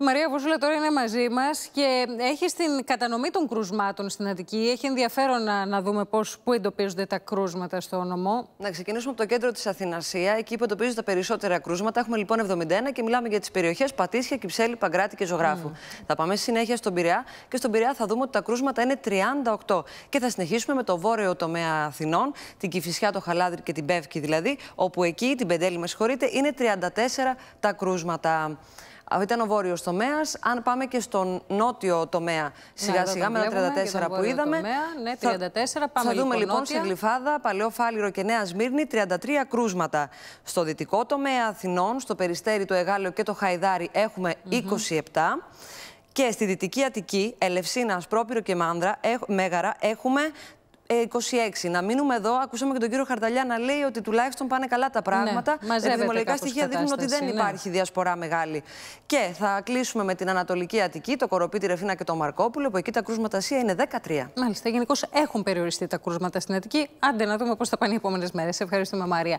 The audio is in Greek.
Η Μαρία Βούσουλα τώρα είναι μαζί μας και έχει στην κατανομή των κρουσμάτων στην Αττική. Έχει ενδιαφέρον να, να δούμε πώς, πού εντοπίζονται τα κρούσματα στο όνομα. Να ξεκινήσουμε από το κέντρο της Αθηνασία, εκεί που εντοπίζονται τα περισσότερα κρούσματα. Έχουμε λοιπόν 71 και μιλάμε για τις περιοχές Πατήσια, Κυψέλη, Παγκράτη και Ζωγράφου. Mm. Θα πάμε συνέχεια στον Πειραιά και στον Πειραιά θα δούμε ότι τα κρούσματα είναι 38. Και θα συνεχίσουμε με το βόρειο τομέα Αθηνών, την Κυφυσιά, το Χαλάδρι και την Πεύκη δηλαδή, όπου εκεί, την Πεντέλη με συγχωρείτε, είναι 34 τα κρούσματα. Αυτό ήταν ο βόρειος τομέας. Αν πάμε και στον νότιο τομέα, ναι, σιγά-σιγά με τα 34 που είδαμε. Τομέα, ναι, 34, πάμε θα λοιπόν δούμε λοιπόν, λοιπόν στην Γλυφάδα, Παλαιό Φάληρο και Νέα Σμύρνη 33 κρούσματα. Στο δυτικό τομέα Αθηνών, στο Περιστέρι, το Εγάλιο και το Χαϊδάρι έχουμε 27. Και στη Δυτική Αττική, Ελευσίνα, Ασπρόπυρο και Μάνδρα, Μέγαρα, έχουμε 26. Ε, να μείνουμε εδώ. Ακούσαμε και τον κύριο Χαρταλιά να λέει ότι τουλάχιστον πάνε καλά τα ναι, πράγματα. Ναι, ε, Επιδημολογικά στοιχεία δείχνουν ότι δεν ναι. υπάρχει διασπορά μεγάλη. Και θα κλείσουμε με την Ανατολική Αττική, το Κοροπή, τη Ρεφίνα και το Μαρκόπουλο, που εκεί τα κρούσματα ΣΥΑ είναι 13. Μάλιστα. Γενικώς έχουν περιοριστεί τα κρούσματα στην Αττική. Άντε να δούμε πώς θα πάνε οι επόμενες μέρες. Ευχαριστούμε, Μαρία.